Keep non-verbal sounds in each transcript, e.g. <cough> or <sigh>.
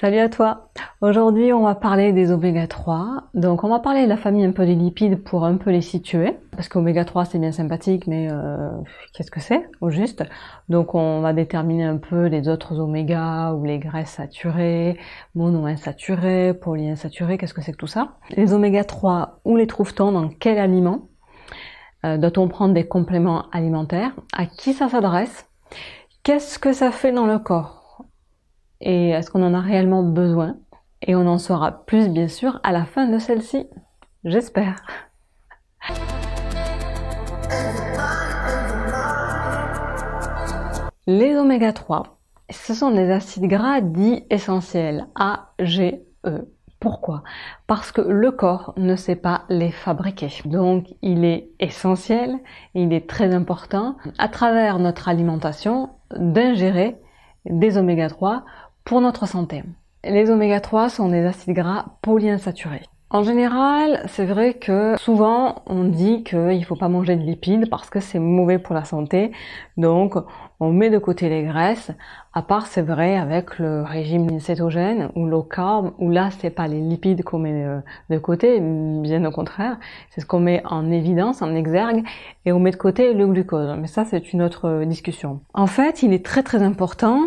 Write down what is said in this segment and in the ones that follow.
Salut à toi Aujourd'hui on va parler des oméga 3. Donc on va parler de la famille un peu des lipides pour un peu les situer. Parce qu'oméga 3 c'est bien sympathique mais euh, qu'est-ce que c'est au juste Donc on va déterminer un peu les autres oméga ou les graisses saturées, monoinsaturées, polyinsaturées, qu'est-ce que c'est que tout ça Les oméga 3, où les trouve-t-on Dans quel aliment euh, Doit-on prendre des compléments alimentaires À qui ça s'adresse Qu'est-ce que ça fait dans le corps et est-ce qu'on en a réellement besoin Et on en saura plus bien sûr à la fin de celle-ci, j'espère. Les oméga 3, ce sont des acides gras dits essentiels, A, G, E. Pourquoi Parce que le corps ne sait pas les fabriquer. Donc il est essentiel, il est très important, à travers notre alimentation, d'ingérer des oméga 3 pour notre santé. Les oméga 3 sont des acides gras polyinsaturés. En général, c'est vrai que souvent on dit qu'il ne faut pas manger de lipides parce que c'est mauvais pour la santé. Donc on met de côté les graisses, à part c'est vrai avec le régime cétogène ou low carb, où là c'est pas les lipides qu'on met euh, de côté, bien au contraire, c'est ce qu'on met en évidence, en exergue, et on met de côté le glucose. Mais ça c'est une autre euh, discussion. En fait, il est très très important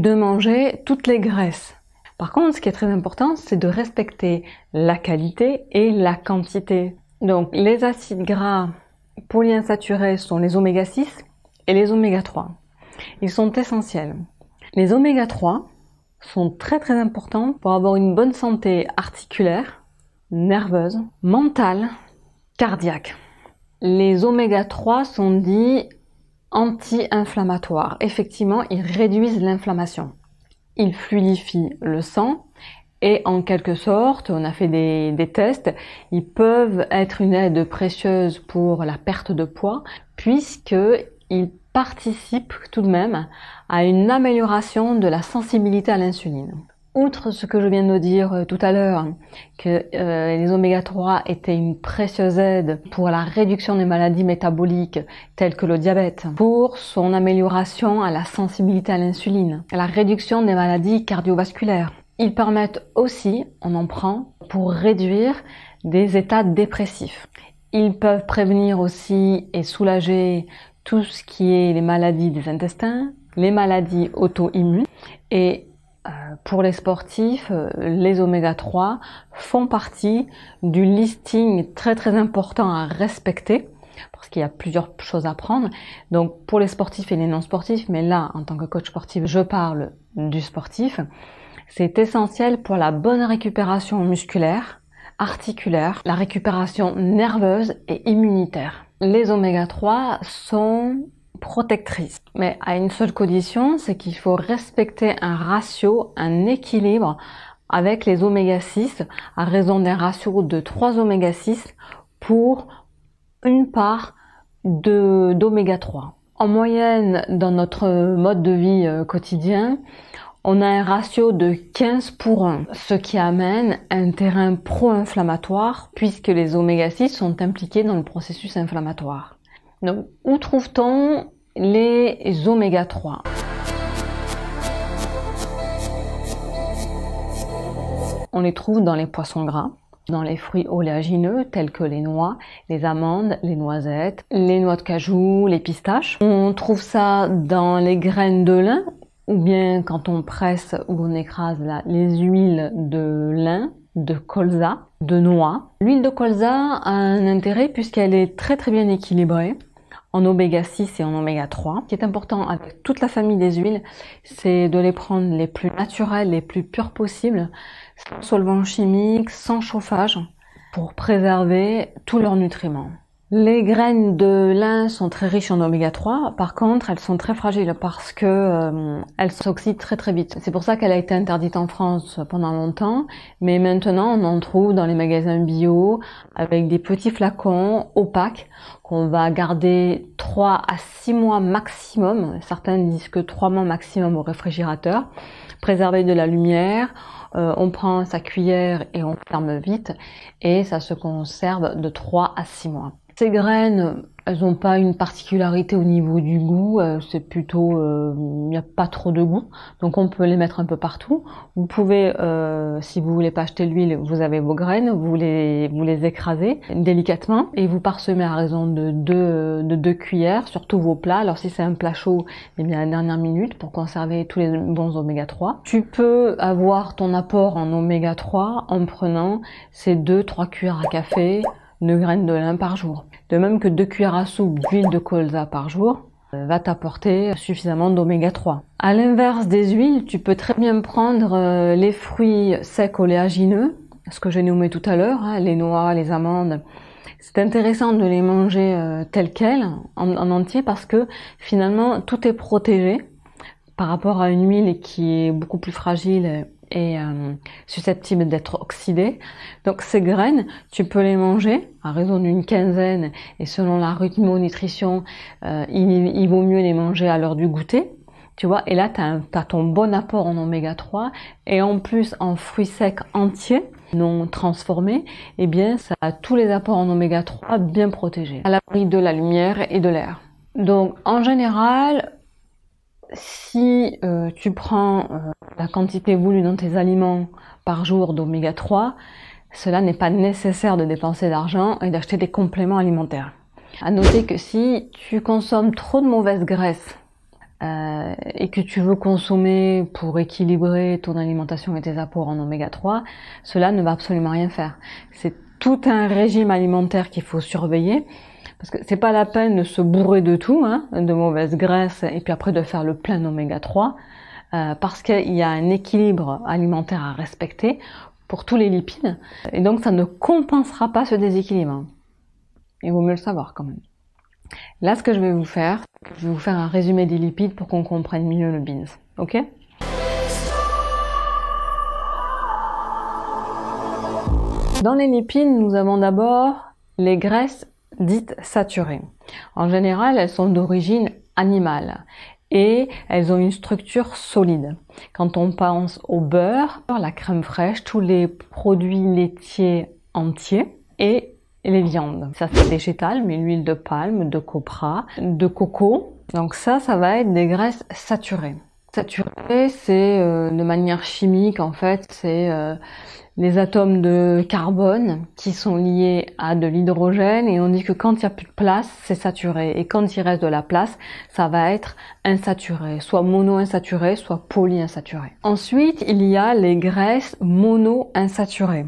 de manger toutes les graisses. Par contre, ce qui est très important, c'est de respecter la qualité et la quantité. Donc, les acides gras polyinsaturés sont les oméga 6 et les oméga 3. Ils sont essentiels. Les oméga 3 sont très très importants pour avoir une bonne santé articulaire, nerveuse, mentale, cardiaque. Les oméga 3 sont dits anti-inflammatoires. Effectivement, ils réduisent l'inflammation. Ils fluidifient le sang et en quelque sorte, on a fait des, tests, ils peuvent être une aide précieuse pour la perte de poids puisqu'ils participent tout de même à une amélioration de la sensibilité à l'insuline. Outre ce que je viens de dire euh, tout à l'heure, que euh, les oméga 3 étaient une précieuse aide pour la réduction des maladies métaboliques telles que le diabète, pour son amélioration à la sensibilité à l'insuline, à la réduction des maladies cardiovasculaires. Ils permettent aussi, on en prend, pour réduire des états dépressifs. Ils peuvent prévenir aussi et soulager tout ce qui est les maladies des intestins, les maladies auto-immunes et euh, pour les sportifs, euh, les oméga 3 font partie du listing très très important à respecter parce qu'il y a plusieurs choses à prendre. Donc pour les sportifs et les non sportifs, mais là en tant que coach sportif, je parle du sportif. C'est essentiel pour la bonne récupération musculaire, articulaire, la récupération nerveuse et immunitaire. Les oméga 3 sont protectrice. Mais à une seule condition, c'est qu'il faut respecter un ratio, un équilibre avec les oméga 6 à raison d'un ratio de 3 oméga 6 pour une part de d'oméga 3. En moyenne, dans notre mode de vie euh, quotidien, on a un ratio de 15 pour 1, ce qui amène un terrain pro-inflammatoire puisque les oméga 6 sont impliqués dans le processus inflammatoire. Donc, où trouve-t-on les oméga 3. On les trouve dans les poissons gras, dans les fruits oléagineux tels que les noix, les amandes, les noisettes, les noix de cajou, les pistaches. On trouve ça dans les graines de lin ou bien quand on presse ou on écrase les huiles de lin, de colza, de noix. L'huile de colza a un intérêt puisqu'elle est très très bien équilibrée en oméga 6 et en oméga 3. Ce qui est important avec toute la famille des huiles, c'est de les prendre les plus naturelles, les plus purs possibles, sans solvants chimiques, sans chauffage, pour préserver tous leurs nutriments. Les graines de lin sont très riches en oméga 3. Par contre, elles sont très fragiles parce que euh, elles s'oxydent très très vite. C'est pour ça qu'elle a été interdite en France pendant longtemps, mais maintenant on en trouve dans les magasins bio avec des petits flacons opaques qu'on va garder 3 à 6 mois maximum. Certains disent que 3 mois maximum au réfrigérateur, préserver de la lumière. Euh, on prend sa cuillère et on ferme vite et ça se conserve de 3 à 6 mois. Ces graines, elles n'ont pas une particularité au niveau du goût, euh, c'est plutôt, euh, il n'y a pas trop de goût, donc on peut les mettre un peu partout. Vous pouvez, euh, si vous voulez pas acheter l'huile, vous avez vos graines, vous les, vous les écrasez délicatement et vous parsemez à raison de deux, de deux cuillères sur tous vos plats. Alors si c'est un plat chaud, eh bien à la dernière minute pour conserver tous les bons oméga 3. Tu peux avoir ton apport en oméga 3 en prenant ces deux, trois cuillères à café de graines de lin par jour. De même que deux cuillères à soupe d'huile de colza par jour euh, va t'apporter suffisamment d'oméga 3. À l'inverse des huiles, tu peux très bien prendre euh, les fruits secs oléagineux, ce que j'ai nommé tout à l'heure, hein, les noix, les amandes. C'est intéressant de les manger euh, tels quels, en, entier, parce que finalement tout est protégé par rapport à une huile qui est beaucoup plus fragile susceptibles euh, susceptible d'être oxydés Donc ces graines, tu peux les manger à raison d'une quinzaine et selon la rythme euh, il, il vaut mieux les manger à l'heure du goûter tu vois, et là, tu as, ton bon apport en oméga 3, et en plus en fruits secs entiers, non transformés, et eh bien, ça a tous les apports en oméga 3 bien protégés, à l'abri de la lumière et de l'air. Donc, en général, si euh, tu prends euh, la quantité voulue dans tes aliments par jour d'oméga 3, cela n'est pas nécessaire de dépenser d'argent et d'acheter des compléments alimentaires. À noter que si tu consommes trop de mauvaises graisses euh, et que tu veux consommer pour équilibrer ton alimentation et tes apports en oméga 3, cela ne va absolument rien faire. C'est tout un régime alimentaire qu'il faut surveiller parce que c'est pas la peine de se bourrer de tout, hein, de mauvaise graisse, et puis après de faire le plein d'oméga 3, euh, parce qu'il y a un équilibre alimentaire à respecter pour tous les lipides, et donc ça ne compensera pas ce déséquilibre. Il vaut mieux le savoir quand même. Là, ce que je vais vous faire, je vais vous faire un résumé des lipides pour qu'on comprenne mieux le beans, ok Dans les lipides, nous avons d'abord les graisses dites saturées. En général, elles sont d'origine animale et elles ont une structure solide. Quand on pense au beurre, la crème fraîche, tous les produits laitiers entiers et les viandes. Ça c'est végétal, mais l'huile de palme, de copra, de coco. Donc ça, ça va être des graisses saturées. Saturé, c'est euh, de manière chimique en fait, c'est les euh, atomes de carbone qui sont liés à de l'hydrogène et on dit que quand il n'y a plus de place, c'est saturé et quand il reste de la place, ça va être insaturé, soit monoinsaturé, soit polyinsaturé. Ensuite, il y a les graisses monoinsaturées.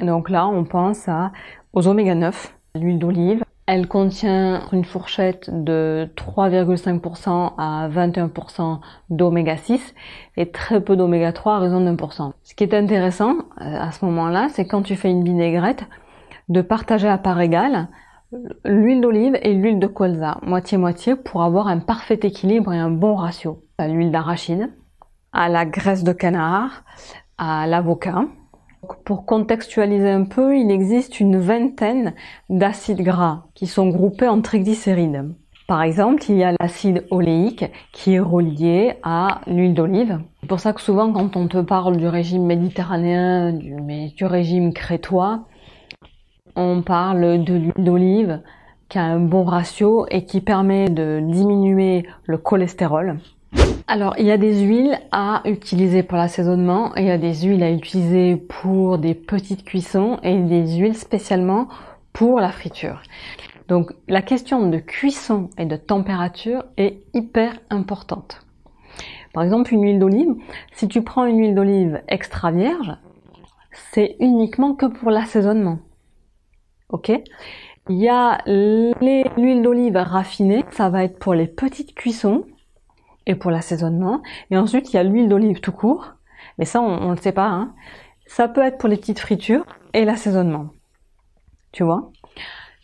Donc là, on pense à, aux oméga 9, l'huile d'olive, elle contient une fourchette de 3,5% à 21% d'oméga 6 et très peu d'oméga 3 à raison de 1%. Ce qui est intéressant euh, à ce moment-là, c'est quand tu fais une vinaigrette, de partager à part égale l'huile d'olive et l'huile de colza, moitié-moitié, pour avoir un parfait équilibre et un bon ratio. À l'huile d'arachide, à la graisse de canard, à l'avocat, pour contextualiser un peu, il existe une vingtaine d'acides gras qui sont groupés en triglycérides. Par exemple, il y a l'acide oléique qui est relié à l'huile d'olive. C'est pour ça que souvent quand on te parle du régime méditerranéen, du, régime crétois, on parle de l'huile d'olive qui a un bon ratio et qui permet de diminuer le cholestérol, alors, il y a des huiles à utiliser pour l'assaisonnement, il y a des huiles à utiliser pour des petites cuissons et des huiles spécialement pour la friture. Donc, la question de cuisson et de température est hyper importante. Par exemple, une huile d'olive, si tu prends une huile d'olive extra vierge, c'est uniquement que pour l'assaisonnement. Ok Il y a l'huile d'olive raffinée, ça va être pour les petites cuissons et pour l'assaisonnement. Et ensuite, il y a l'huile d'olive tout court, mais ça, on ne le sait pas. Hein. Ça peut être pour les petites fritures et l'assaisonnement. Tu vois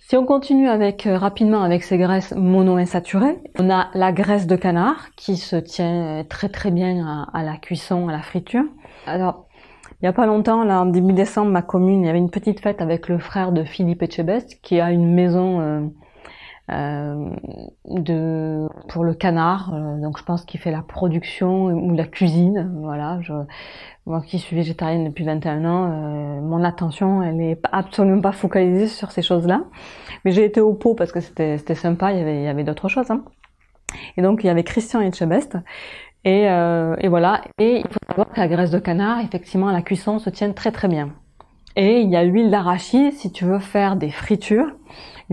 Si on continue avec euh, rapidement avec ces graisses monoinsaturées, on a la graisse de canard qui se tient très très bien à, la cuisson, à la friture. Alors, il n'y a pas longtemps, là, en début décembre, ma commune, il y avait une petite fête avec le frère de Philippe Echebest qui a une maison... Euh, euh, de, pour le canard, euh, donc je pense qu'il fait la production ou la cuisine. Voilà, je, moi qui suis végétarienne depuis 21 ans, euh, mon attention elle est absolument pas focalisée sur ces choses-là. Mais j'ai été au pot parce que c'était sympa, il y avait, d'autres choses. Hein. Et donc il y avait Christian Et, euh, et voilà. Et il faut savoir que la graisse de canard, effectivement, à la cuisson se tient très très bien. Et il y a l'huile d'arachide si tu veux faire des fritures.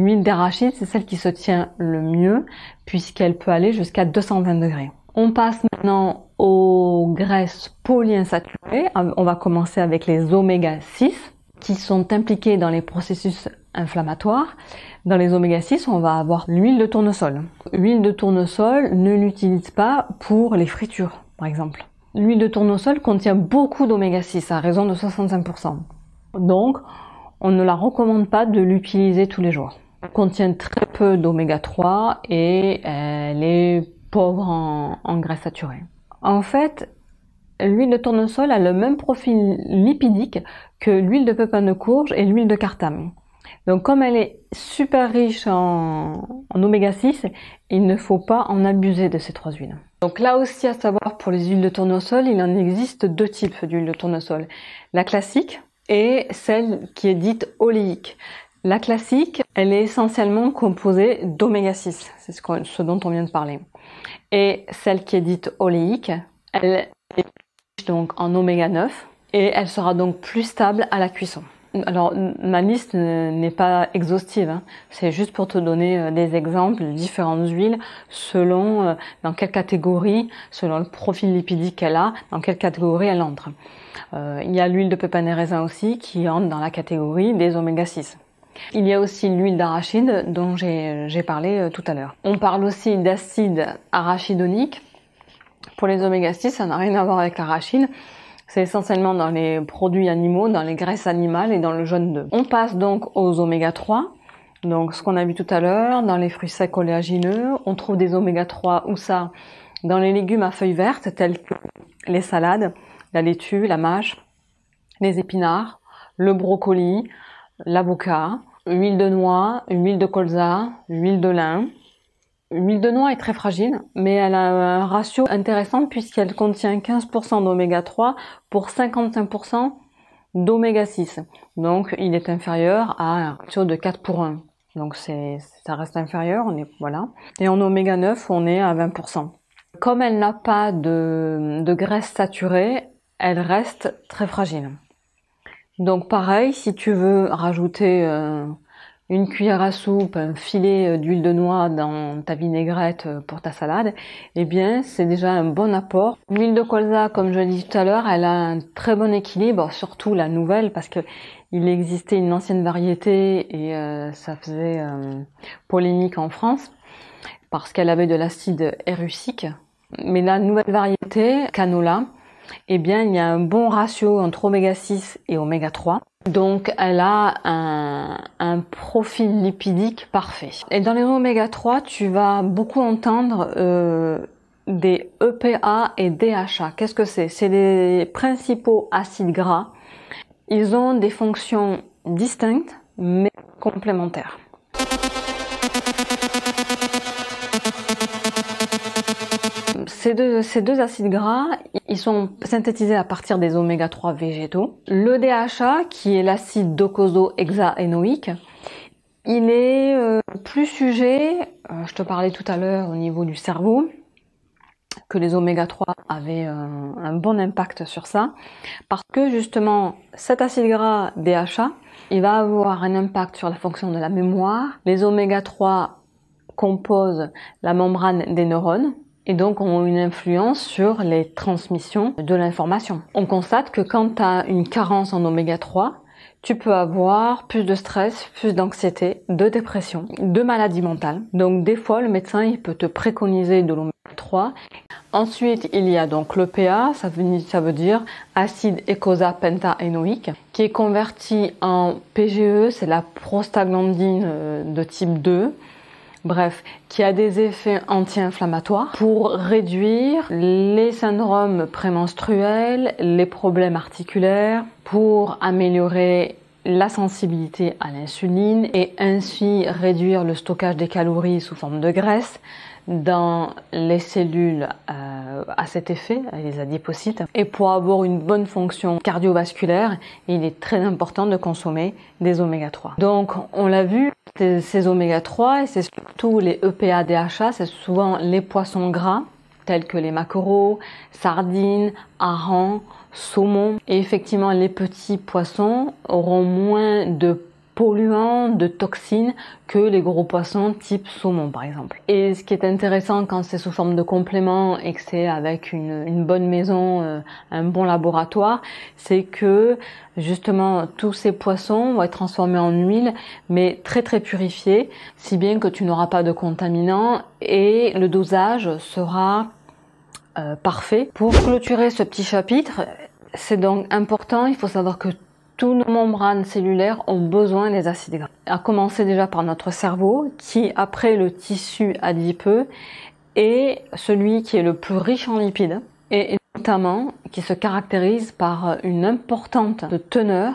L'huile d'arachide, c'est celle qui se tient le mieux puisqu'elle peut aller jusqu'à 220 degrés. On passe maintenant aux graisses polyinsaturées. Ah, on va commencer avec les oméga 6 qui sont impliqués dans les processus inflammatoires. Dans les oméga 6, on va avoir l'huile de tournesol. L'huile de tournesol ne l'utilise pas pour les fritures, par exemple. L'huile de tournesol contient beaucoup d'oméga 6, à raison de 65%. Donc, on ne la recommande pas de l'utiliser tous les jours contient très peu d'oméga 3 et elle euh, est pauvre en, graisse saturée. En fait, l'huile de tournesol a le même profil lipidique que l'huile de pepin de courge et l'huile de cartame. Donc comme elle est super riche en, en, oméga 6, il ne faut pas en abuser de ces trois huiles. Donc là aussi à savoir pour les huiles de tournesol, il en existe deux types d'huile de tournesol. La classique et celle qui est dite oléique. La classique, elle est essentiellement composée d'oméga 6, c'est ce, dont on vient de parler. Et celle qui est dite oléique, elle est donc en oméga 9 et elle sera donc plus stable à la cuisson. Alors ma liste n'est pas exhaustive, hein. c'est juste pour te donner euh, des exemples de différentes huiles selon euh, dans quelle catégorie, selon le profil lipidique qu'elle a, dans quelle catégorie elle entre. Euh, il y a l'huile de pépin et raisin aussi qui entre dans la catégorie des oméga 6. Il y a aussi l'huile d'arachide dont j'ai parlé euh, tout à l'heure. On parle aussi d'acide arachidonique. Pour les oméga 6, ça n'a rien à voir avec l'arachide. C'est essentiellement dans les produits animaux, dans les graisses animales et dans le jaune d'œuf. On passe donc aux oméga 3. Donc ce qu'on a vu tout à l'heure, dans les fruits secs oléagineux, on trouve des oméga 3 ou ça dans les légumes à feuilles vertes tels que les salades, la laitue, la mâche, les épinards, le brocoli, l'avocat, huile de noix, huile de colza, l'huile de lin. L'huile de noix est très fragile, mais elle a un ratio intéressant puisqu'elle contient 15% d'oméga 3 pour 55% d'oméga 6. Donc il est inférieur à un ratio de 4 pour 1. Donc ça reste inférieur, on est, voilà. Et en oméga 9, on est à 20%. Comme elle n'a pas de graisse saturée, elle reste très fragile. Donc pareil, si tu veux rajouter euh, une cuillère à soupe, un filet euh, d'huile de noix dans ta vinaigrette euh, pour ta salade, eh bien c'est déjà un bon apport. L'huile de colza, comme je l'ai dit tout à l'heure, elle a un très bon équilibre, surtout la nouvelle parce que il existait une ancienne variété et ça faisait polémique en France parce qu'elle avait de l'acide érucique. Mais la nouvelle variété, canola, eh bien, il y a un bon ratio entre oméga 6 et oméga 3. Donc, elle a un, profil lipidique parfait. Et dans les oméga 3, tu vas beaucoup entendre euh, des EPA et DHA. Qu'est-ce que c'est C'est les principaux acides gras. Ils ont des fonctions distinctes mais complémentaires. ces deux, acides gras, ils sont synthétisés à partir des oméga 3 végétaux. Le DHA, qui est l'acide docoso-hexaénoïque, il est euh, plus sujet, euh, je te parlais tout à l'heure au niveau du cerveau, que les oméga 3 avaient euh, un bon impact sur ça, parce que justement cet acide gras DHA, il va avoir un impact sur la fonction de la mémoire. Les oméga 3 composent la membrane des neurones, et donc ont une influence sur les transmissions de l'information. On constate que quand tu as une carence en oméga 3, tu peux avoir plus de stress, plus d'anxiété, de dépression, de maladies mentales. Donc des fois, le médecin, il peut te préconiser de l'oméga 3. Ensuite, il y a donc le PA, ça veut, dire acide écosapentaénoïque, qui est converti en PGE, c'est la prostaglandine euh, de type 2, bref, qui a des effets anti-inflammatoires pour réduire les syndromes prémenstruels, les problèmes articulaires, pour améliorer la sensibilité à l'insuline et ainsi réduire le stockage des calories sous forme de graisse, dans les cellules euh, à cet effet, les adipocytes. Et pour avoir une bonne fonction cardiovasculaire, il est très important de consommer des oméga 3. Donc on l'a vu, ces oméga 3 et c'est surtout les EPA DHA, c'est souvent les poissons gras tels que les maquereaux, sardines, harengs, saumons. Et effectivement, les petits poissons auront moins de polluants, de toxines que les gros poissons type saumon par exemple. Et ce qui est intéressant quand c'est sous forme de complément et que c'est avec une, bonne maison, euh, un bon laboratoire, c'est que justement tous ces poissons vont être transformés en huile mais très très purifiés, si bien que tu n'auras pas de contaminants et le dosage sera euh, parfait. Pour clôturer ce petit chapitre, c'est donc important, il faut savoir que tous nos membranes cellulaires ont besoin des acides gras. À commencer déjà par notre cerveau, qui après le tissu adipeux est celui qui est le plus riche en lipides et notamment qui se caractérise par une importante teneur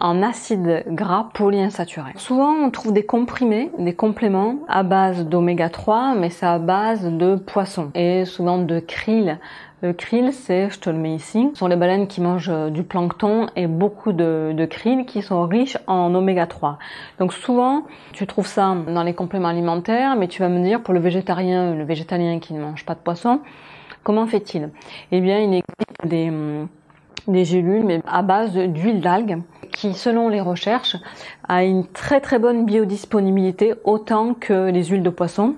en acides gras polyinsaturés. Souvent, on trouve des comprimés, des compléments à base d'oméga 3, mais c'est à base de poisson et souvent de krill le krill, c'est, je te le mets ici, sont les baleines qui mangent euh, du plancton et beaucoup de, krill qui sont riches en oméga 3. Donc souvent, tu trouves ça dans les compléments alimentaires, mais tu vas me dire pour le végétarien, le végétalien qui ne mange pas de poisson, comment fait-il Eh bien, il existe des hum, des gélules, mais à base d'huile d'algue, qui, selon les recherches, a une très très bonne biodisponibilité, autant que les huiles de poisson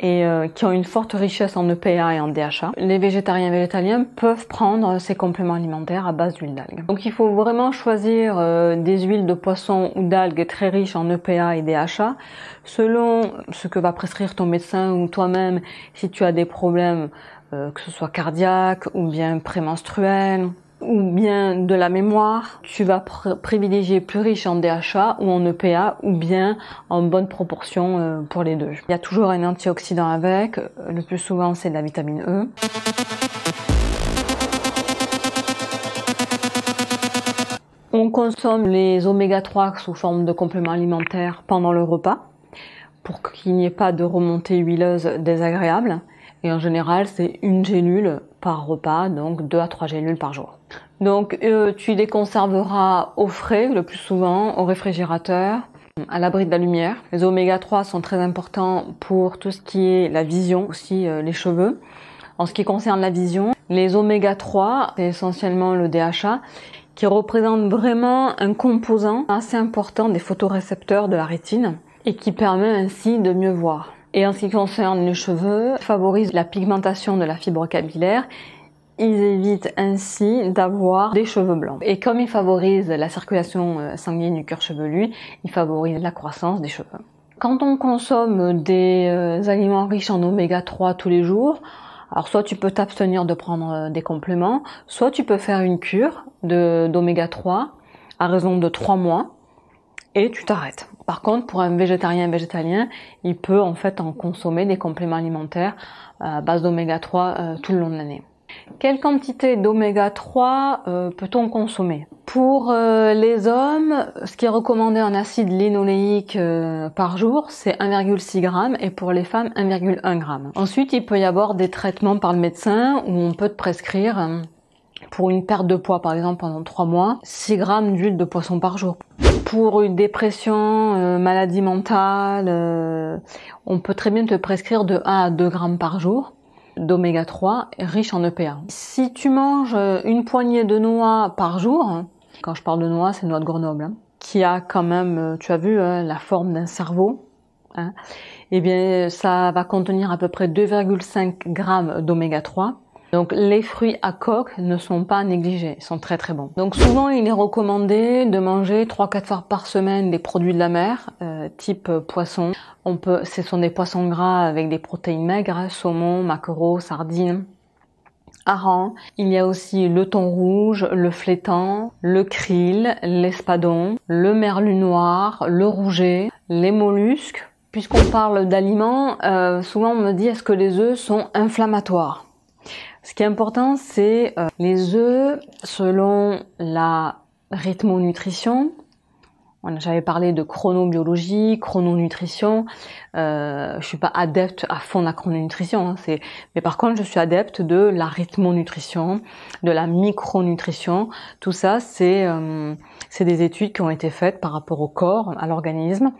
et euh, qui ont une forte richesse en EPA et en DHA. Les végétariens et végétaliens peuvent prendre ces compléments alimentaires à base d'huile d'algue. Donc il faut vraiment choisir euh, des huiles de poisson ou d'algues très riches en EPA et DHA selon ce que va prescrire ton médecin ou toi-même si tu as des problèmes euh, que ce soit cardiaque ou bien prémenstruel ou bien de la mémoire, tu vas privilégier plus riche en DHA ou en EPA ou bien en bonne proportion euh, pour les deux. Il y a toujours un antioxydant avec, le plus souvent c'est de la vitamine E. On consomme les oméga 3 sous forme de compléments alimentaires pendant le repas pour qu'il n'y ait pas de remontée huileuse désagréable. Et en général, c'est une gélule par repas, donc 2 à 3 gélules par jour. Donc euh, tu les conserveras au frais le plus souvent, au réfrigérateur, à l'abri de la lumière. Les oméga 3 sont très importants pour tout ce qui est la vision, aussi euh, les cheveux. En ce qui concerne la vision, les oméga 3, c'est essentiellement le DHA, qui représente vraiment un composant assez important des photorécepteurs de la rétine et qui permet ainsi de mieux voir. Et en ce qui concerne les cheveux, ils favorisent la pigmentation de la fibre capillaire ils évitent ainsi d'avoir des cheveux blancs. Et comme ils favorisent la circulation euh, sanguine du cœur chevelu, ils favorisent la croissance des cheveux. Quand on consomme des euh, aliments riches en oméga 3 tous les jours, alors soit tu peux t'abstenir de prendre euh, des compléments, soit tu peux faire une cure d'oméga 3 à raison de 3 mois et tu t'arrêtes. Par contre, pour un végétarien végétalien, il peut en fait en consommer des compléments alimentaires à euh, base d'oméga 3 euh, tout le long de l'année. Quelle quantité d'oméga 3 euh, peut-on consommer Pour les hommes, ce qui est recommandé en acide linoléique par jour, c'est 1,6 g et pour les femmes 1,1 g. Ensuite, il peut y avoir des traitements par le médecin où on peut te prescrire pour une perte de poids, par exemple, pendant 3 mois, 6 grammes d'huile de poisson par jour. Pour une dépression, euh, maladie mentale, euh, on peut très bien te prescrire de 1 à 2 grammes par jour d'oméga 3 riche en EPA. Si tu manges euh, une poignée de noix par jour, hein, quand je parle de noix, c'est noix de Grenoble, hein, qui a quand même, tu as vu, la forme d'un cerveau, hein, eh bien ça va contenir à peu près 2,5 grammes d'oméga 3 donc les fruits à coque ne sont pas négligés, ils sont très très bons. Donc souvent il est recommandé de manger 3-4 fois par semaine des produits de la mer, euh, type poisson. On peut, ce sont des poissons gras avec des protéines maigres, saumon, maquereau, sardines, hareng. Il y a aussi le thon rouge, le flétan, le krill, l'espadon, le merlu noir, le rouget, les mollusques. Puisqu'on parle d'aliments, euh, souvent on me dit est-ce que les œufs sont inflammatoires ce qui est important, c'est euh, les œufs selon la rythmonutrition. j'avais parlé de chronobiologie, chrononutrition. Euh, je suis pas adepte à fond de la chrononutrition, hein, Mais par contre, je suis adepte de la rythmonutrition, de la micronutrition. Tout ça, c'est euh, c'est des études qui ont été faites par rapport au corps, à l'organisme,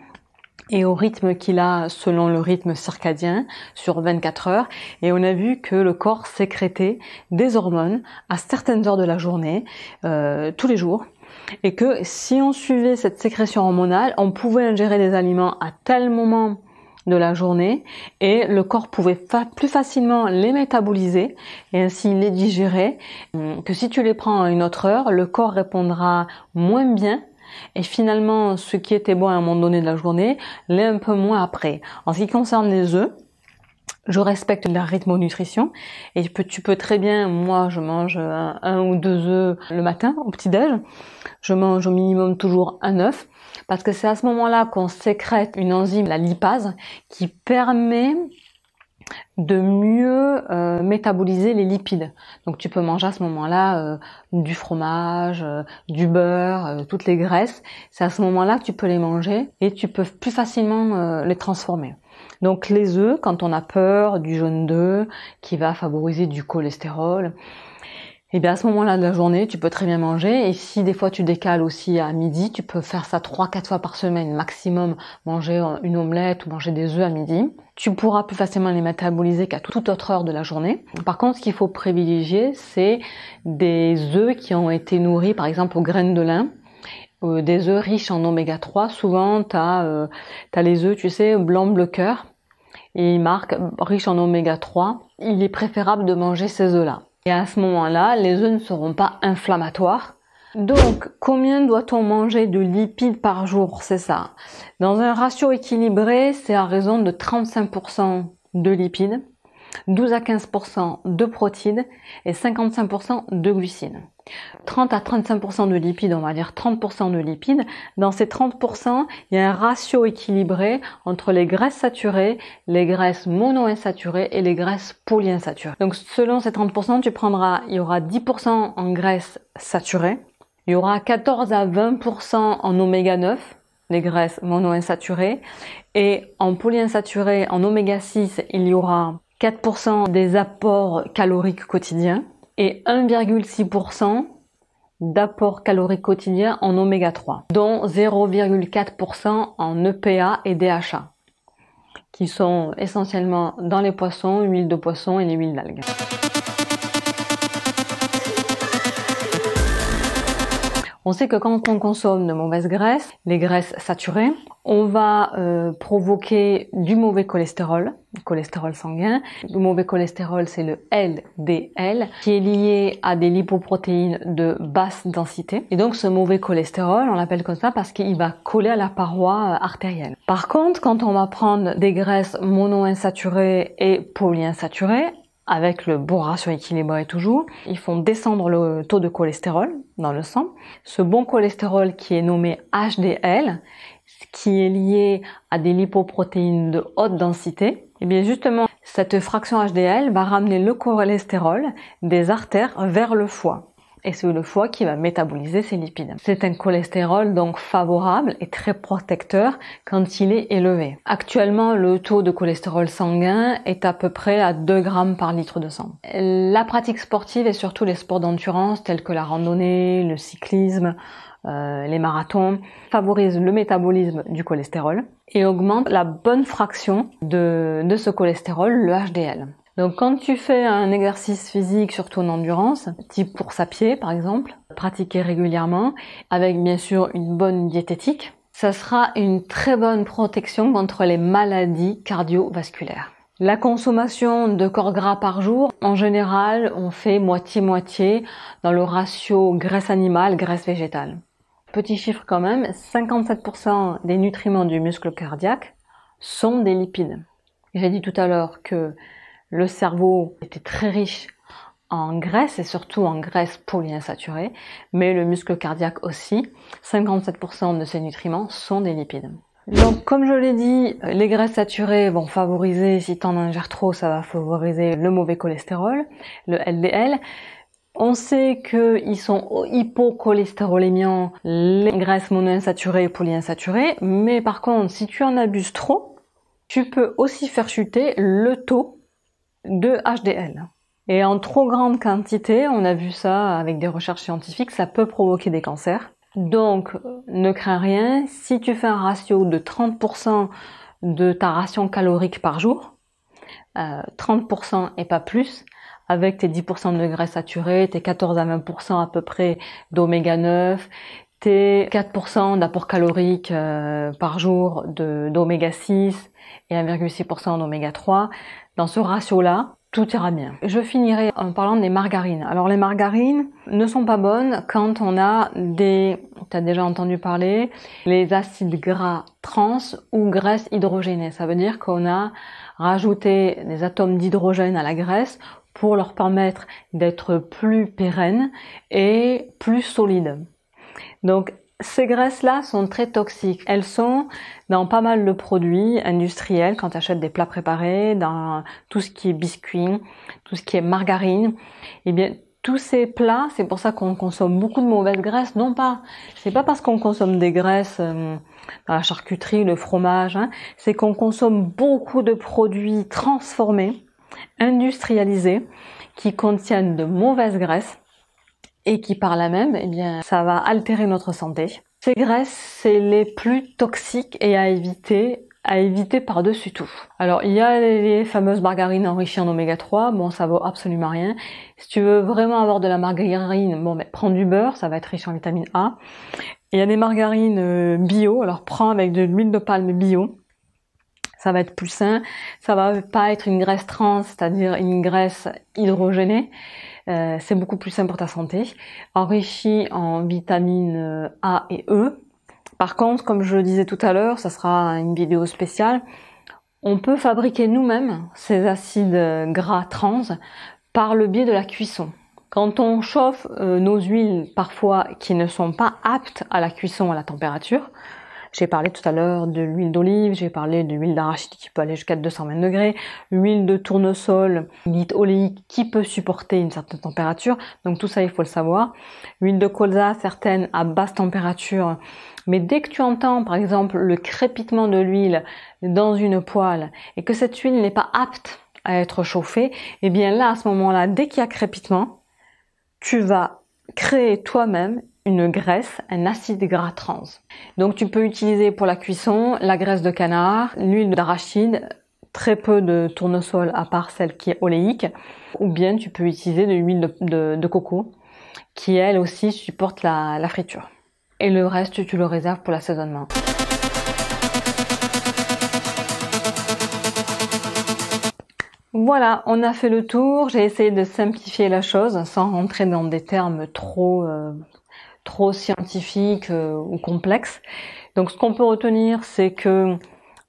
et au rythme qu'il a selon le rythme circadien sur 24 heures. Et on a vu que le corps sécrétait des hormones à certaines heures de la journée, euh, tous les jours. Et que si on suivait cette sécrétion hormonale, on pouvait ingérer des aliments à tel moment de la journée et le corps pouvait plus facilement les métaboliser et ainsi les digérer hum, que si tu les prends à une autre heure, le corps répondra moins bien et finalement, ce qui était bon à un moment donné de la journée, l'est un peu moins après. En ce qui concerne les œufs, je respecte la rythme et tu peux, tu peux très bien, moi je mange un, ou deux œufs le matin au petit-déj, je mange au minimum toujours un œuf parce que c'est à ce moment-là qu'on sécrète une enzyme, la lipase, qui permet de mieux euh, métaboliser les lipides. Donc tu peux manger à ce moment-là euh, du fromage, euh, du beurre, toutes les graisses. C'est à ce moment-là que tu peux les manger et tu peux plus facilement les transformer. Donc les œufs, quand on a peur du jaune d'œuf qui va favoriser du cholestérol, et eh bien à ce moment-là de la journée, tu peux très bien manger. Et si des fois tu décales aussi à midi, tu peux faire ça trois, quatre fois par semaine maximum, manger une omelette ou manger des œufs à midi. Tu pourras plus facilement les métaboliser qu'à toute autre heure de la journée. Par contre, ce qu'il faut privilégier, c'est des œufs qui ont été nourris, par exemple, aux graines de lin. Euh, des œufs riches en oméga 3. Souvent, tu as, euh, les œufs, tu sais, blanc bleu cœur. Et ils marquent euh, riche en oméga 3. Il est préférable de manger ces œufs-là. Et à ce moment-là, les œufs ne seront pas inflammatoires. Donc, combien doit-on manger de lipides par jour C'est ça. Dans un ratio équilibré, c'est à raison de 35% de lipides 12 à 15% de protéines et 55% de glucides. 30 à 35% de lipides, on va dire 30% de lipides. Dans ces 30%, il y a un ratio équilibré entre les graisses saturées, les graisses monoinsaturées et les graisses polyinsaturées. Donc selon ces 30%, tu prendras, il y aura 10% en graisses saturées, il y aura 14 à 20% en oméga 9, les graisses monoinsaturées, et en polyinsaturées, en oméga 6, il y aura 4% des apports caloriques quotidiens et 1,6% d'apports caloriques quotidiens en oméga 3, dont 0,4% en EPA et DHA, qui sont essentiellement dans les poissons, l'huile de poisson et les huiles d'algues. On sait que quand on consomme de mauvaises graisses, les graisses saturées, on va euh, provoquer du mauvais cholestérol, cholestérol sanguin. Le mauvais cholestérol, c'est le LDL, qui est lié à des lipoprotéines de basse densité. Et donc ce mauvais cholestérol, on l'appelle comme ça parce qu'il va coller à la paroi euh, artérielle. Par contre, quand on va prendre des graisses monoinsaturées et polyinsaturées, avec le bon ratio équilibré toujours, ils font descendre le taux de cholestérol dans le sang. Ce bon cholestérol qui est nommé HDL, qui est lié à des lipoprotéines de haute densité, et eh bien justement, cette fraction HDL va ramener le cholestérol des artères vers le foie et c'est le foie qui va métaboliser ces lipides. C'est un cholestérol donc favorable et très protecteur quand il est élevé. Actuellement, le taux de cholestérol sanguin est à peu près à 2 grammes par litre de sang. La pratique sportive et surtout les sports d'endurance tels que la randonnée, le cyclisme, euh, les marathons favorisent le métabolisme du cholestérol et augmentent la bonne fraction de, de ce cholestérol, le HDL. Donc quand tu fais un exercice physique, sur ton endurance, type pour sa pied par exemple, pratiqué régulièrement, avec bien sûr une bonne diététique, ça sera une très bonne protection contre les maladies cardiovasculaires. La consommation de corps gras par jour, en général, on fait moitié-moitié dans le ratio graisse animale, graisse végétale. Petit chiffre quand même, 57% des nutriments du muscle cardiaque sont des lipides. J'ai dit tout à l'heure que le cerveau était très riche en graisse et surtout en graisse polyinsaturée, mais le muscle cardiaque aussi. 57% de ces nutriments sont des lipides. Donc comme je l'ai dit, les graisses saturées vont favoriser, si tu en ingères trop, ça va favoriser le mauvais cholestérol, le LDL. On sait qu'ils sont hypocholestérolémiants, les graisses monoinsaturées et polyinsaturées, mais par contre, si tu en abuses trop, tu peux aussi faire chuter le taux de HDL. Et en trop grande quantité, on a vu ça avec des recherches scientifiques, ça peut provoquer des cancers. Donc, euh, ne crains rien, si tu fais un ratio de 30% de ta ration calorique par jour, 30% euh, et pas plus, avec tes 10% de graisse saturée, tes 14 à 20% à peu près d'oméga 9, tes 4% d'apport calorique euh, par jour d'oméga 6 et 1,6% d'oméga 3, dans ce ratio-là, tout ira bien. Je finirai en parlant des margarines. Alors les margarines ne sont pas bonnes quand on a des, tu as déjà entendu parler, les acides gras trans ou graisse hydrogénées, Ça veut dire qu'on a rajouté des atomes d'hydrogène à la graisse pour leur permettre d'être plus pérennes et plus solides. Donc ces graisses-là sont très toxiques. Elles sont dans pas mal de produits industriels quand tu achètes des plats préparés, dans tout ce qui est biscuits, tout ce qui est margarine. Eh bien, tous ces plats, c'est pour ça qu'on consomme beaucoup de mauvaises graisses. Non pas, c'est pas parce qu'on consomme des graisses euh, dans la charcuterie, le fromage, hein, c'est qu'on consomme beaucoup de produits transformés, industrialisés, qui contiennent de mauvaises graisses et qui par là même, eh bien, ça va altérer notre santé. Ces graisses, c'est les plus toxiques et à éviter à éviter par-dessus tout. Alors il y a les fameuses margarines enrichies en oméga 3, bon ça vaut absolument rien. Si tu veux vraiment avoir de la margarine, bon ben, prends du beurre, ça va être riche en vitamine A. Il y a des margarines euh, bio, alors prends avec de l'huile de palme bio. Ça va être plus sain, ça va pas être une graisse trans, c'est-à-dire une graisse hydrogénée. Euh, c'est beaucoup plus sain pour ta santé. Enrichi en vitamines euh, A et E. Par contre, comme je le disais tout à l'heure, ça sera une vidéo spéciale. On peut fabriquer nous-mêmes ces acides euh, gras trans par le biais de la cuisson. Quand on chauffe nos huiles parfois qui ne sont pas aptes à la cuisson à la température, j'ai parlé tout à l'heure de l'huile d'olive, j'ai parlé de l'huile d'arachide qui peut aller jusqu'à 220 degrés, l'huile de tournesol, l'huile oléique qui peut supporter une certaine température. Donc tout ça, il faut le savoir. L'huile de colza, certaines à basse température. Mais dès que tu entends, par exemple, le crépitement de l'huile dans une poêle et que cette huile n'est pas apte à être chauffée, eh bien là, à ce moment-là, dès qu'il y a crépitement, tu vas créer toi-même une graisse, un acide gras trans. Donc tu peux utiliser pour la cuisson la graisse de canard, l'huile d'arachide, très peu de tournesol à part celle qui est oléique, ou bien tu peux utiliser de l'huile de, coco qui elle aussi supporte la, friture. Et le reste tu le réserves pour l'assaisonnement. Voilà, on a fait le tour. J'ai essayé de simplifier la chose sans rentrer dans des termes trop euh, trop scientifique euh, ou complexe. Donc ce qu'on peut retenir, c'est que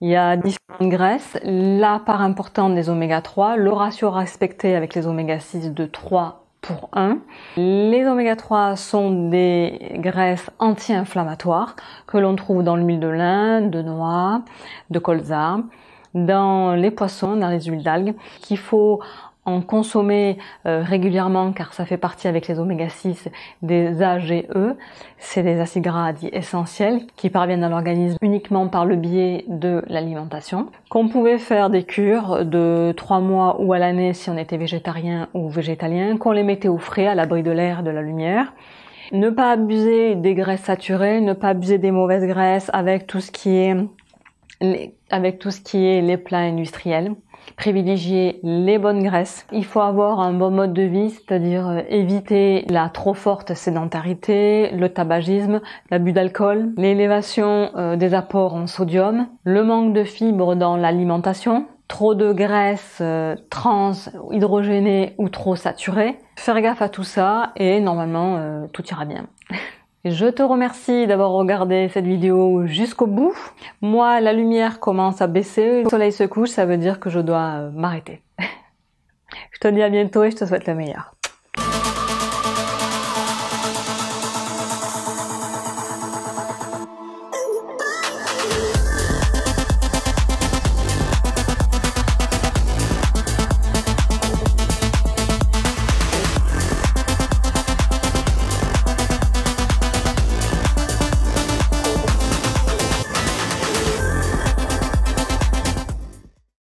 il y a différentes graisses, la part importante des oméga 3, le ratio respecté avec les oméga 6 de 3 pour 1. Les oméga 3 sont des graisses anti-inflammatoires que l'on trouve dans l'huile de lin, de noix, de colza, dans les poissons, dans les huiles d'algues, qu'il faut en consommer euh, régulièrement car ça fait partie avec les oméga 6 des AGE, c'est des acides gras essentiels qui parviennent à l'organisme uniquement par le biais de l'alimentation, qu'on pouvait faire des cures de trois mois ou à l'année si on était végétarien ou végétalien, qu'on les mettait au frais à l'abri de l'air, de la lumière, ne pas abuser des graisses saturées, ne pas abuser des mauvaises graisses avec tout ce qui est avec tout ce qui est les plats industriels privilégier les bonnes graisses. Il faut avoir un bon mode de vie, c'est-à-dire euh, éviter la trop forte sédentarité, le tabagisme, l'abus d'alcool, l'élévation euh, des apports en sodium, le manque de fibres dans l'alimentation, trop de graisses euh, trans, hydrogénées ou trop saturées. Faire gaffe à tout ça et normalement tout ira bien. <laughs> Je te remercie d'avoir regardé cette vidéo jusqu'au bout. Moi, la lumière commence à baisser, le soleil se couche, ça veut dire que je dois euh, m'arrêter. <laughs> je te dis à bientôt et je te souhaite le meilleur.